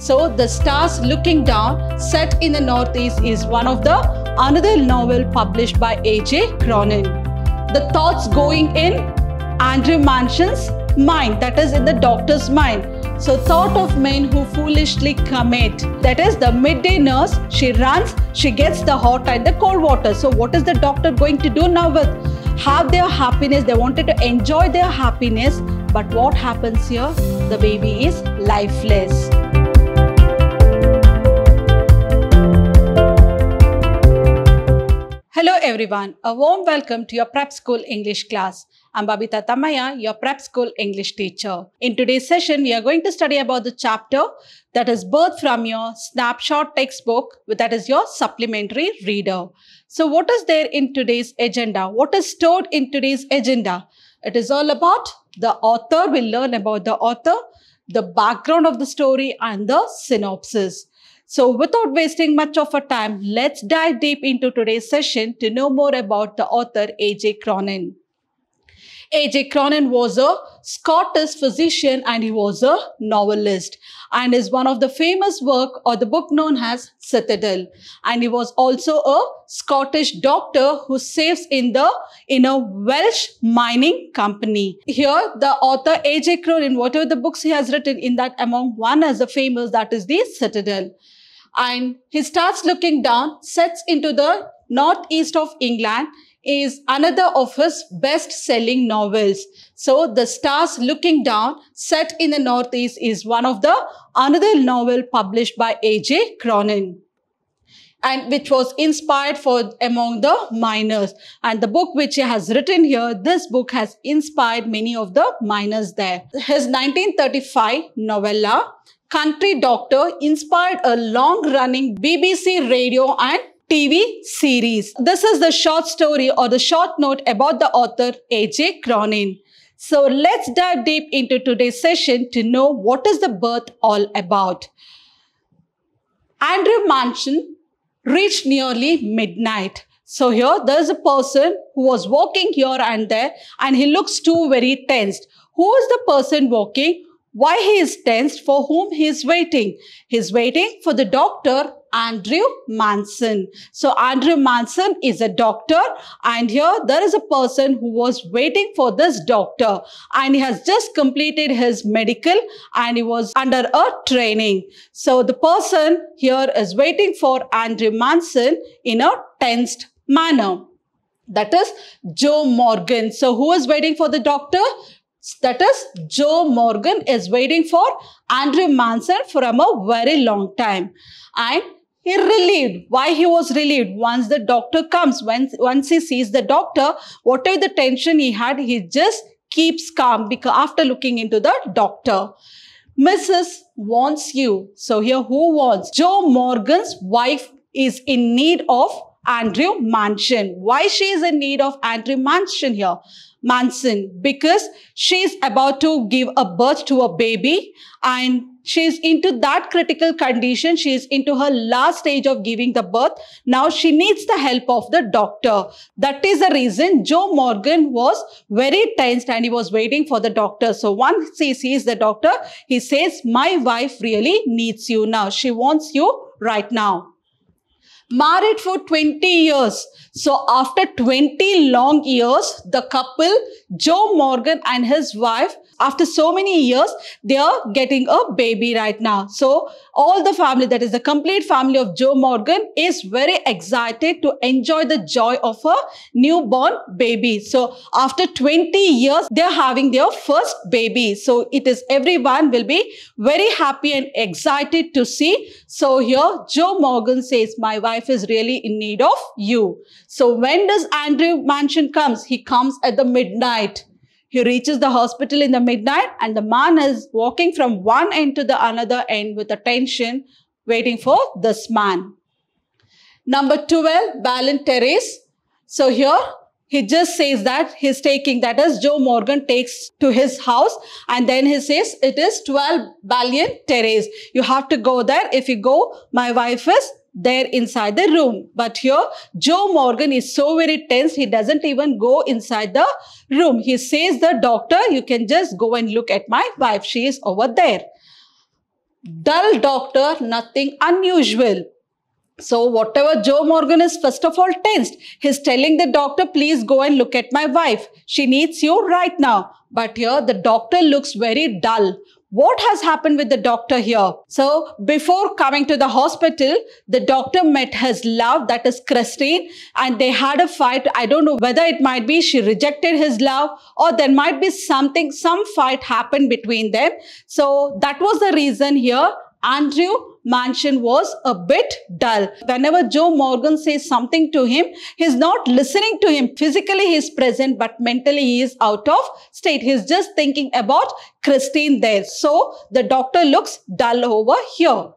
So the stars looking down set in the northeast is one of the another novel published by A.J. Cronin. The thoughts going in Andrew Manson's mind that is in the doctor's mind. So thought of men who foolishly commit. That is the midday nurse, she runs, she gets the hot and the cold water. So what is the doctor going to do now with? Have their happiness, they wanted to enjoy their happiness. But what happens here? The baby is lifeless. Hello everyone, a warm welcome to your prep school English class. I'm Babita Tamaya, your prep school English teacher. In today's session, we are going to study about the chapter that is birth from your snapshot textbook, that is your supplementary reader. So what is there in today's agenda? What is stored in today's agenda? It is all about the author. We'll learn about the author, the background of the story and the synopsis. So without wasting much of our time, let's dive deep into today's session to know more about the author A.J. Cronin. A.J. Cronin was a Scottish physician and he was a novelist and is one of the famous work or the book known as Citadel. And he was also a Scottish doctor who saves in the in a Welsh mining company. Here, the author A.J. Cronin, whatever the books he has written in that among one as the famous that is the Citadel. And he starts looking down, sets into the northeast of England is another of his best-selling novels. So The Stars Looking Down, set in the Northeast, is one of the another novel published by A.J. Cronin and which was inspired for among the miners and the book which he has written here this book has inspired many of the miners there his 1935 novella Country Doctor inspired a long-running BBC radio and TV series. This is the short story or the short note about the author A.J. Cronin. So let's dive deep into today's session to know what is the birth all about. Andrew Mansion reached nearly midnight. So here there's a person who was walking here and there and he looks too very tensed. Who is the person walking? why he is tensed, for whom he is waiting. He is waiting for the doctor Andrew Manson. So Andrew Manson is a doctor and here there is a person who was waiting for this doctor and he has just completed his medical and he was under a training. So the person here is waiting for Andrew Manson in a tensed manner. That is Joe Morgan. So who is waiting for the doctor? that is Joe Morgan is waiting for Andrew Manson from a very long time. And he relieved. Why he was relieved? Once the doctor comes, once, once he sees the doctor, whatever the tension he had, he just keeps calm because after looking into the doctor. Mrs. wants you. So here who wants? Joe Morgan's wife is in need of Andrew Mansion. Why she is in need of Andrew Mansion here? Manson because she's about to give a birth to a baby and she's into that critical condition. She's into her last stage of giving the birth. Now she needs the help of the doctor. That is the reason Joe Morgan was very tensed and he was waiting for the doctor. So once he sees the doctor, he says, my wife really needs you now. She wants you right now married for 20 years. So after 20 long years, the couple, Joe Morgan and his wife, after so many years, they are getting a baby right now. So all the family, that is the complete family of Joe Morgan is very excited to enjoy the joy of a newborn baby. So after 20 years, they're having their first baby. So it is everyone will be very happy and excited to see so here, Joe Morgan says, my wife is really in need of you. So when does Andrew Mansion comes? He comes at the midnight. He reaches the hospital in the midnight and the man is walking from one end to the another end with attention, waiting for this man. Number 12, Balin Terrace. So here, he just says that he's taking, that is Joe Morgan takes to his house and then he says it is 12 Ballion Terrace. You have to go there. If you go, my wife is there inside the room. But here, Joe Morgan is so very tense. He doesn't even go inside the room. He says the doctor, you can just go and look at my wife. She is over there. Dull doctor, nothing unusual. So whatever Joe Morgan is first of all tensed. He's telling the doctor, please go and look at my wife. She needs you right now. But here the doctor looks very dull. What has happened with the doctor here? So before coming to the hospital, the doctor met his love, that is Christine, and they had a fight. I don't know whether it might be she rejected his love or there might be something, some fight happened between them. So that was the reason here. Andrew mansion was a bit dull. Whenever Joe Morgan says something to him, he's not listening to him. Physically, he's present, but mentally, he is out of state. He's just thinking about Christine there. So the doctor looks dull over here.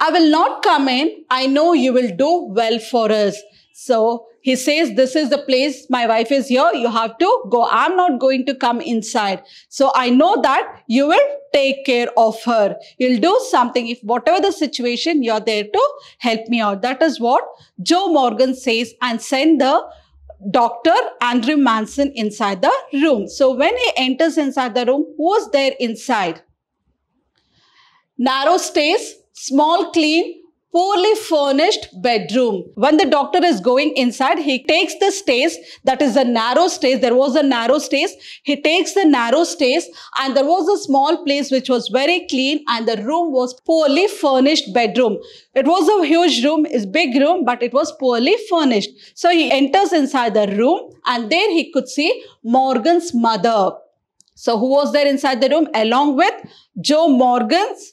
I will not come in. I know you will do well for us. So he says, this is the place. My wife is here. You have to go. I'm not going to come inside. So I know that you will take care of her. You'll do something. If whatever the situation, you're there to help me out. That is what Joe Morgan says and send the Dr. Andrew Manson inside the room. So when he enters inside the room, who's there inside? Narrow stays, small clean poorly furnished bedroom. When the doctor is going inside, he takes the stairs, that is the narrow stairs, there was a narrow stairs. He takes the narrow stairs and there was a small place which was very clean and the room was poorly furnished bedroom. It was a huge room, is big room, but it was poorly furnished. So he enters inside the room and there he could see Morgan's mother. So who was there inside the room along with Joe Morgan's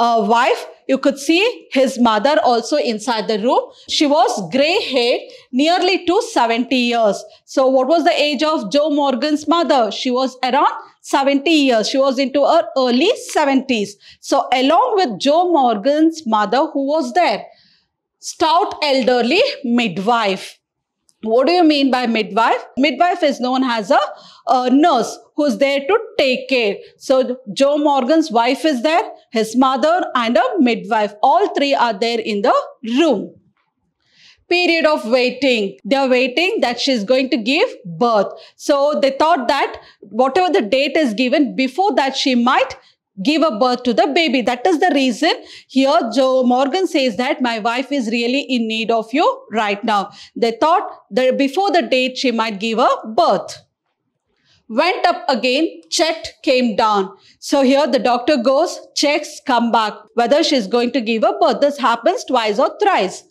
uh, wife. You could see his mother also inside the room. She was grey haired, nearly to 70 years. So what was the age of Joe Morgan's mother? She was around 70 years. She was into her early 70s. So along with Joe Morgan's mother, who was there? Stout elderly midwife. What do you mean by midwife? Midwife is known as a, a nurse who's there to take care. So Joe Morgan's wife is there, his mother and a midwife. All three are there in the room period of waiting. They're waiting that she's going to give birth. So they thought that whatever the date is given, before that she might give a birth to the baby. That is the reason here Joe Morgan says that my wife is really in need of you right now. They thought that before the date she might give a birth. Went up again, checked, came down. So here the doctor goes, checks, come back, whether she's going to give a birth. This happens twice or thrice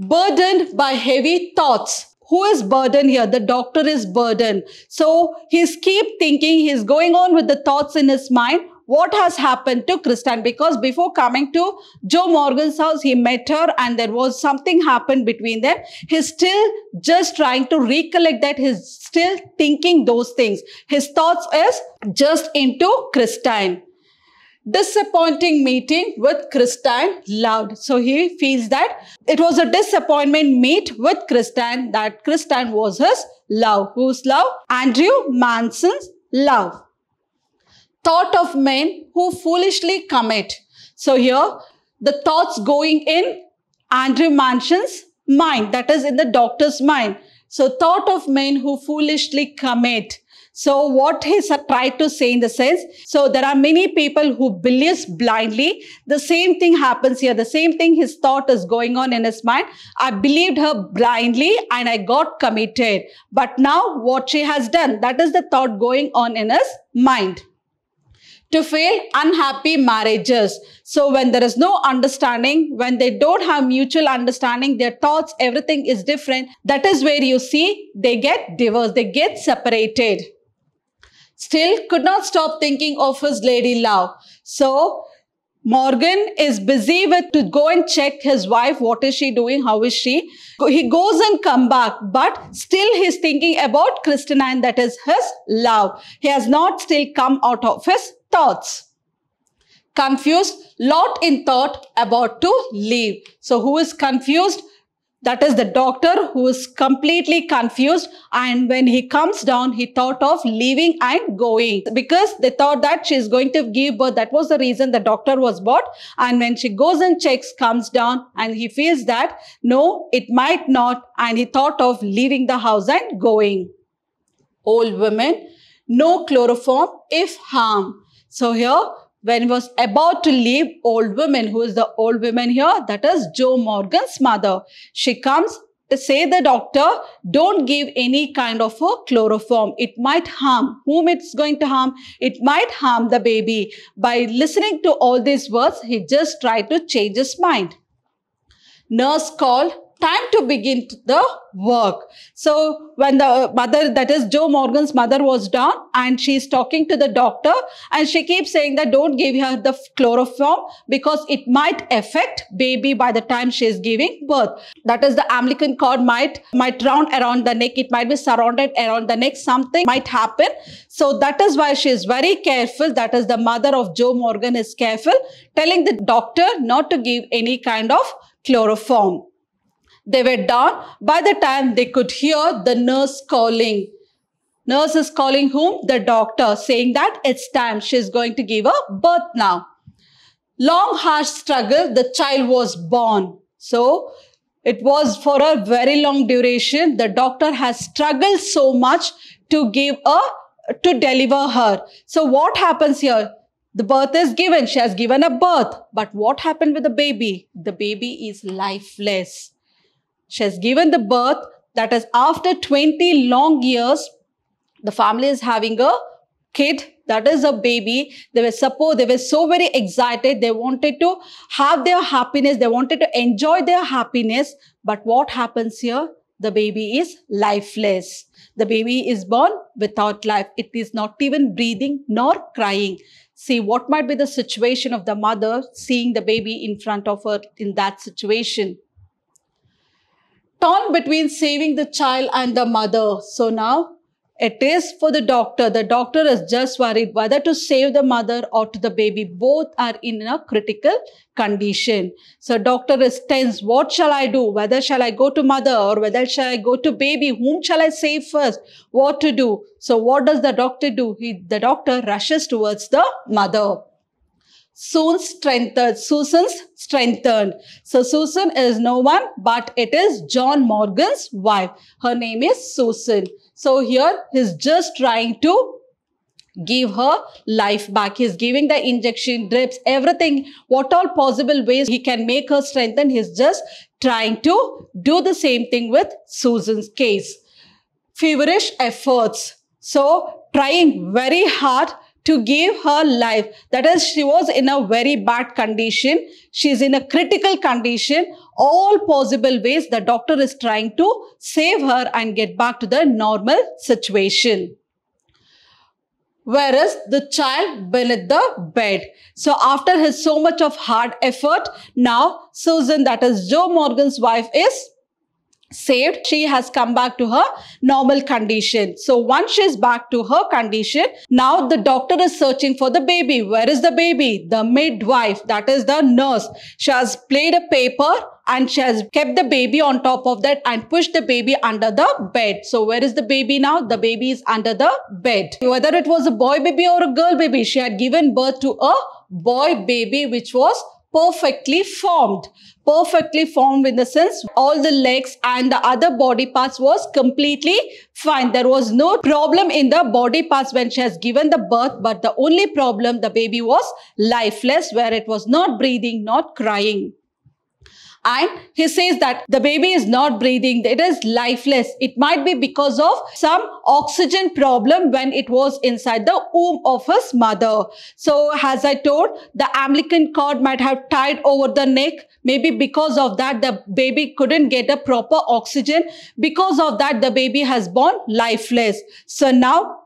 burdened by heavy thoughts who is burdened here? The doctor is burdened. So he's keep thinking, he's going on with the thoughts in his mind. What has happened to Kristen? Because before coming to Joe Morgan's house, he met her and there was something happened between them. He's still just trying to recollect that. He's still thinking those things. His thoughts is just into Kristen disappointing meeting with Christian Loud. So he feels that it was a disappointment meet with Christian, that Christian was his love. Whose love? Andrew Manson's love. Thought of men who foolishly commit. So here, the thoughts going in Andrew Manson's mind, that is in the doctor's mind. So thought of men who foolishly commit. So what he tried to say in the sense, so there are many people who believe blindly. The same thing happens here. The same thing his thought is going on in his mind. I believed her blindly and I got committed. But now what she has done, that is the thought going on in his mind to fail unhappy marriages. So when there is no understanding, when they don't have mutual understanding, their thoughts, everything is different. That is where you see they get divorced, they get separated still could not stop thinking of his lady love. So Morgan is busy with to go and check his wife. What is she doing? How is she? He goes and come back, but still he's thinking about and that is his love. He has not still come out of his thoughts. Confused, Lot in thought about to leave. So who is confused? That is the doctor who is completely confused and when he comes down, he thought of leaving and going because they thought that she is going to give birth. That was the reason the doctor was bought. And when she goes and checks, comes down and he feels that no, it might not. And he thought of leaving the house and going. Old woman, no chloroform if harm. So here when he was about to leave old woman, who is the old woman here? That is Joe Morgan's mother. She comes to say the doctor, don't give any kind of a chloroform. It might harm whom it's going to harm. It might harm the baby. By listening to all these words, he just tried to change his mind. Nurse called time to begin the work. So when the mother, that is Joe Morgan's mother was down and she's talking to the doctor and she keeps saying that don't give her the chloroform because it might affect baby by the time she is giving birth. That is the amlican cord might, might round around the neck. It might be surrounded around the neck. Something might happen. So that is why she is very careful. That is the mother of Joe Morgan is careful telling the doctor not to give any kind of chloroform. They were down. By the time they could hear the nurse calling, nurse is calling whom? The doctor saying that it's time. She's going to give a birth now. Long, harsh struggle. The child was born. So it was for a very long duration. The doctor has struggled so much to give a, to deliver her. So what happens here? The birth is given. She has given a birth. But what happened with the baby? The baby is lifeless. She has given the birth. That is, after 20 long years, the family is having a kid that is a baby they were supposed they were so very excited they wanted to have their happiness they wanted to enjoy their happiness but what happens here the baby is lifeless the baby is born without life it is not even breathing nor crying see what might be the situation of the mother seeing the baby in front of her in that situation torn between saving the child and the mother. So now it is for the doctor. The doctor is just worried whether to save the mother or to the baby. Both are in a critical condition. So doctor is tense. What shall I do? Whether shall I go to mother or whether shall I go to baby? Whom shall I save first? What to do? So what does the doctor do? He, the doctor rushes towards the mother soon strengthened. Uh, Susan's strengthened. So Susan is no one, but it is John Morgan's wife. Her name is Susan. So here he's just trying to give her life back. He's giving the injection, drips, everything, what all possible ways he can make her strengthen. He's just trying to do the same thing with Susan's case. Feverish efforts. So trying very hard to give her life. That is, she was in a very bad condition. She's in a critical condition. All possible ways the doctor is trying to save her and get back to the normal situation whereas the child beneath the bed. So after his so much of hard effort, now Susan, that is Joe Morgan's wife, is saved, she has come back to her normal condition. So once she's back to her condition, now the doctor is searching for the baby. Where is the baby? The midwife, that is the nurse. She has played a paper and she has kept the baby on top of that and pushed the baby under the bed. So where is the baby now? The baby is under the bed. Whether it was a boy baby or a girl baby, she had given birth to a boy baby which was perfectly formed. Perfectly formed in the sense all the legs and the other body parts was completely fine. There was no problem in the body parts when she has given the birth but the only problem the baby was lifeless where it was not breathing, not crying. And he says that the baby is not breathing. It is lifeless. It might be because of some oxygen problem when it was inside the womb of his mother. So as I told, the American cord might have tied over the neck. Maybe because of that, the baby couldn't get a proper oxygen. Because of that, the baby has born lifeless. So now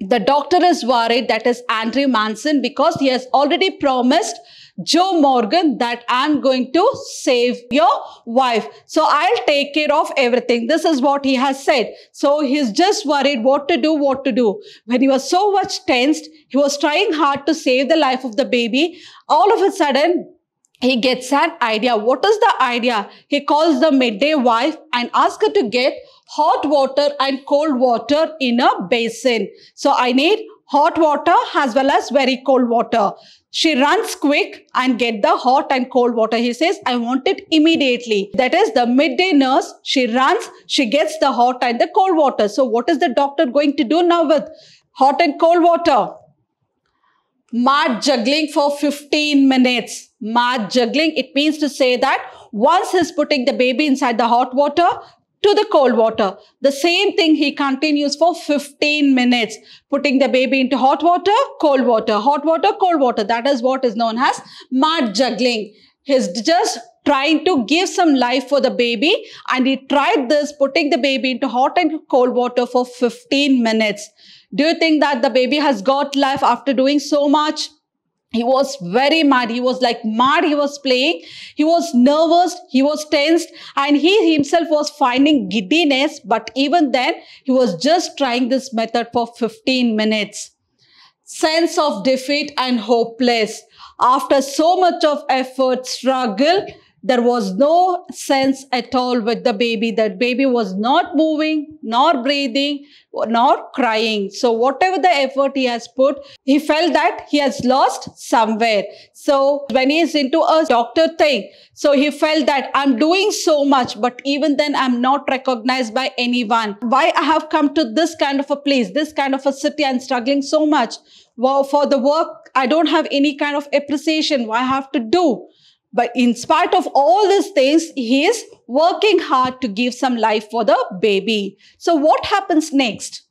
the doctor is worried that is Andrew Manson because he has already promised Joe Morgan that I'm going to save your wife. So I'll take care of everything. This is what he has said. So he's just worried what to do, what to do. When he was so much tensed, he was trying hard to save the life of the baby. All of a sudden, he gets an idea. What is the idea? He calls the midday wife and asks her to get hot water and cold water in a basin. So I need hot water as well as very cold water. She runs quick and get the hot and cold water. He says, I want it immediately. That is the midday nurse. She runs, she gets the hot and the cold water. So what is the doctor going to do now with hot and cold water? Mad juggling for 15 minutes. Mad juggling, it means to say that once he's putting the baby inside the hot water, to the cold water. The same thing he continues for 15 minutes, putting the baby into hot water, cold water, hot water, cold water. That is what is known as mud juggling. He's just trying to give some life for the baby and he tried this, putting the baby into hot and cold water for 15 minutes. Do you think that the baby has got life after doing so much? He was very mad. He was like mad. He was playing. He was nervous. He was tensed. And he himself was finding giddiness. But even then, he was just trying this method for 15 minutes. Sense of defeat and hopeless. After so much of effort, struggle, there was no sense at all with the baby. That baby was not moving, nor breathing, nor crying. So whatever the effort he has put, he felt that he has lost somewhere. So when he is into a doctor thing, so he felt that I'm doing so much, but even then I'm not recognized by anyone. Why I have come to this kind of a place, this kind of a city and struggling so much well, for the work. I don't have any kind of appreciation. Why I have to do but in spite of all these things, he is working hard to give some life for the baby. So what happens next?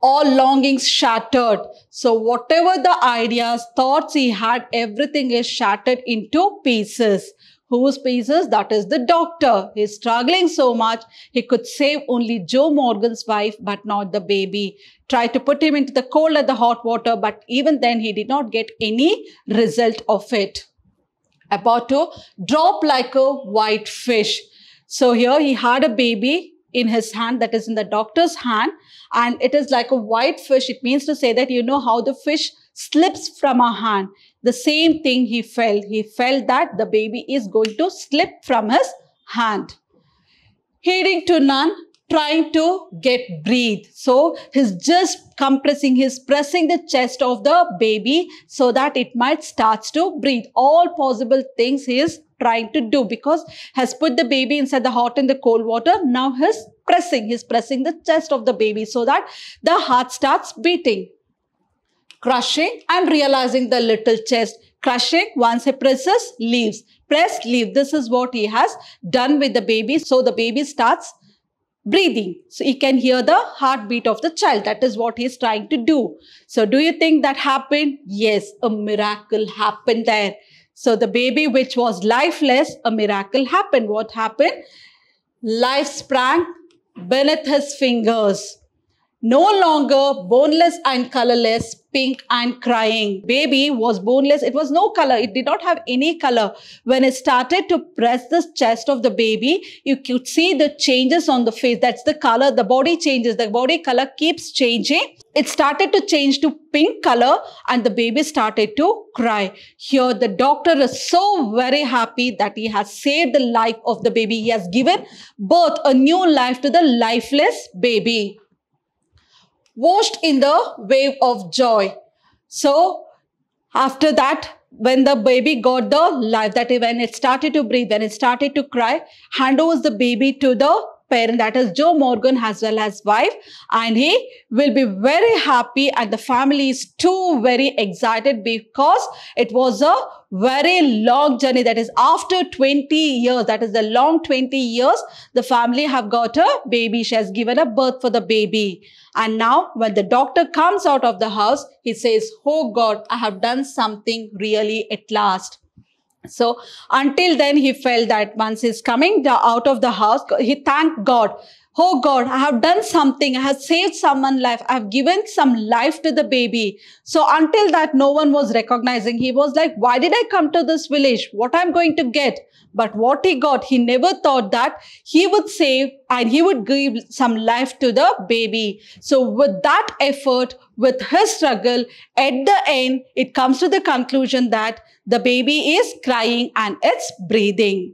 All longings shattered. So whatever the ideas, thoughts he had, everything is shattered into pieces. Whose pieces? That is the doctor. He's struggling so much. He could save only Joe Morgan's wife, but not the baby. Tried to put him into the cold and the hot water, but even then he did not get any result of it about to drop like a white fish. So here he had a baby in his hand that is in the doctor's hand and it is like a white fish. It means to say that you know how the fish slips from our hand. The same thing he felt. He felt that the baby is going to slip from his hand. Hearing to none, trying to get breathe. So he's just compressing, he's pressing the chest of the baby so that it might starts to breathe. All possible things he is trying to do because has put the baby inside the hot and the cold water. Now he's pressing, he's pressing the chest of the baby so that the heart starts beating. Crushing, I'm realizing the little chest. Crushing, once he presses, leaves. Press, leave. This is what he has done with the baby. So the baby starts breathing. So he can hear the heartbeat of the child. That is what he is trying to do. So do you think that happened? Yes, a miracle happened there. So the baby which was lifeless, a miracle happened. What happened? Life sprang beneath his fingers. No longer boneless and colorless, pink and crying. Baby was boneless. It was no color. It did not have any color. When it started to press the chest of the baby, you could see the changes on the face. That's the color. The body changes. The body color keeps changing. It started to change to pink color and the baby started to cry. Here, the doctor is so very happy that he has saved the life of the baby. He has given birth, a new life to the lifeless baby washed in the wave of joy. So after that, when the baby got the life, that when it started to breathe, when it started to cry, hand over the baby to the parent, that is Joe Morgan as well as wife. And he will be very happy and the family is too very excited because it was a very long journey. That is after 20 years, that is the long 20 years, the family have got a baby. She has given a birth for the baby. And now when the doctor comes out of the house, he says, oh God, I have done something really at last. So until then, he felt that once he's coming out of the house, he thanked God oh god i have done something i have saved someone life i have given some life to the baby so until that no one was recognizing he was like why did i come to this village what i'm going to get but what he got he never thought that he would save and he would give some life to the baby so with that effort with his struggle at the end it comes to the conclusion that the baby is crying and it's breathing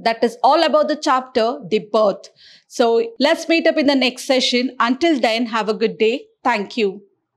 that is all about the chapter the birth so let's meet up in the next session. Until then, have a good day. Thank you.